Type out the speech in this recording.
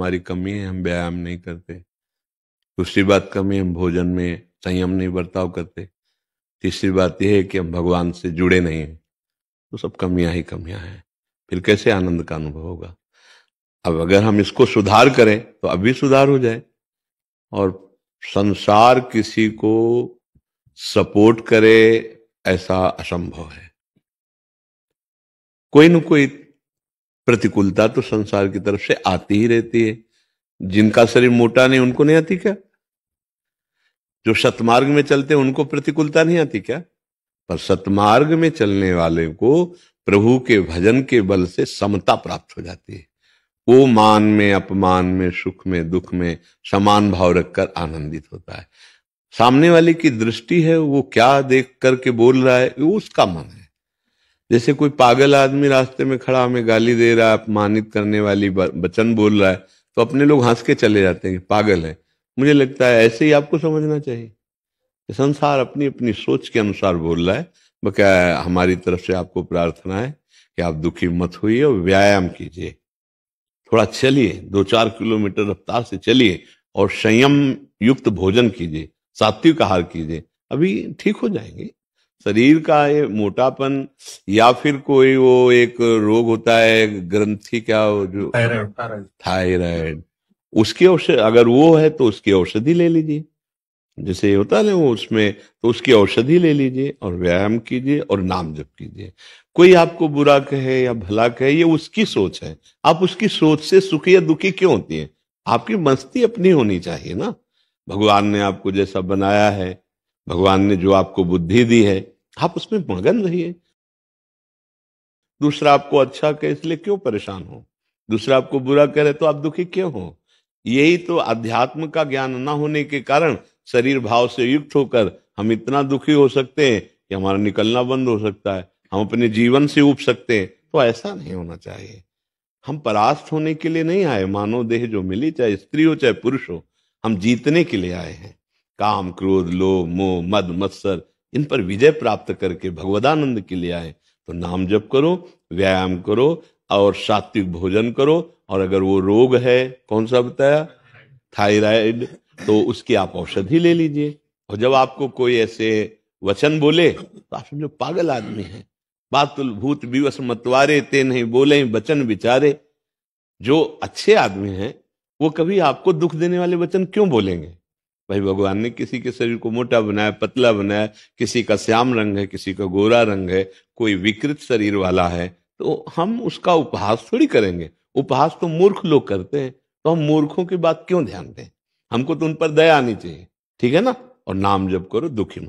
हमारी कमी है हम व्यायाम नहीं करते दूसरी बात कमी हम भोजन में संयम नहीं बर्ताव करते तीसरी बात यह है कि हम भगवान से जुड़े नहीं हैं तो सब कमियां ही कमियां हैं फिर कैसे आनंद का अनुभव होगा अब अगर हम इसको सुधार करें तो अब भी सुधार हो जाए और संसार किसी को सपोर्ट करे ऐसा असंभव है कोई न कोई प्रतिकूलता तो संसार की तरफ से आती ही रहती है जिनका शरीर मोटा नहीं उनको नहीं आती क्या जो सतमार्ग में चलते हैं उनको प्रतिकूलता नहीं आती क्या पर सतमार्ग में चलने वाले को प्रभु के भजन के बल से समता प्राप्त हो जाती है वो मान में अपमान में सुख में दुख में समान भाव रखकर आनंदित होता है सामने वाले की दृष्टि है वो क्या देख करके बोल रहा है वो उसका मन है जैसे कोई पागल आदमी रास्ते में खड़ा हमें गाली दे रहा है अपमानित करने वाली वचन बोल रहा है तो अपने लोग हंस के चले जाते हैं पागल है मुझे लगता है ऐसे ही आपको समझना चाहिए संसार अपनी अपनी सोच के अनुसार बोल रहा है बका हमारी तरफ से आपको प्रार्थना है कि आप दुखी मत होइए और व्यायाम कीजिए थोड़ा चलिए दो चार किलोमीटर रफ्तार से चलिए और संयम युक्त भोजन कीजिए सात्विक आहार कीजिए अभी ठीक हो जाएंगे शरीर का ये मोटापन या फिर कोई वो एक रोग होता है ग्रंथि क्या हो जो थायराइड उसकी औषधि अगर वो है तो उसकी औषधि ले लीजिए जैसे होता है ना वो उसमें तो उसकी औषधि ले लीजिए और व्यायाम कीजिए और नाम जप कीजिए कोई आपको बुरा कहे या भला कहे ये उसकी सोच है आप उसकी सोच से सुखी या दुखी क्यों होती है आपकी मस्ती अपनी होनी चाहिए ना भगवान ने आपको जैसा बनाया है भगवान ने जो आपको बुद्धि दी है आप उसमें मगन रहिए दूसरा आपको अच्छा कहे इसलिए क्यों परेशान हो दूसरा आपको बुरा करे तो आप दुखी क्यों हो यही तो अध्यात्म का ज्ञान न होने के कारण शरीर भाव से युक्त होकर हम इतना दुखी हो सकते हैं कि हमारा निकलना बंद हो सकता है हम अपने जीवन से उब सकते हैं तो ऐसा नहीं होना चाहिए हम परास्त होने के लिए नहीं आए मानव देह जो मिली चाहे स्त्री हो चाहे पुरुष हो हम जीतने के लिए आए हैं काम क्रोध लो मोह मद मत्सर इन पर विजय प्राप्त करके भगवदानंद के लिए आए तो नाम जप करो व्यायाम करो और सात्विक भोजन करो और अगर वो रोग है कौन सा बताया थायराइड तो उसकी आप औषधि ले लीजिए और जब आपको कोई ऐसे वचन बोले तो आप समझो पागल आदमी है बातुल भूत विवश मतवारे ते नहीं बोले वचन विचारे जो अच्छे आदमी हैं वो कभी आपको दुख देने वाले वचन क्यों बोलेंगे भाई भगवान ने किसी के शरीर को मोटा बनाया पतला बनाया किसी का श्याम रंग है किसी का गोरा रंग है कोई विकृत शरीर वाला है तो हम उसका उपहास थोड़ी करेंगे उपहास तो मूर्ख लोग करते हैं तो हम मूर्खों की बात क्यों ध्यान दें हमको तो उन पर दया आनी चाहिए ठीक है ना और नाम जब करो दुखी मत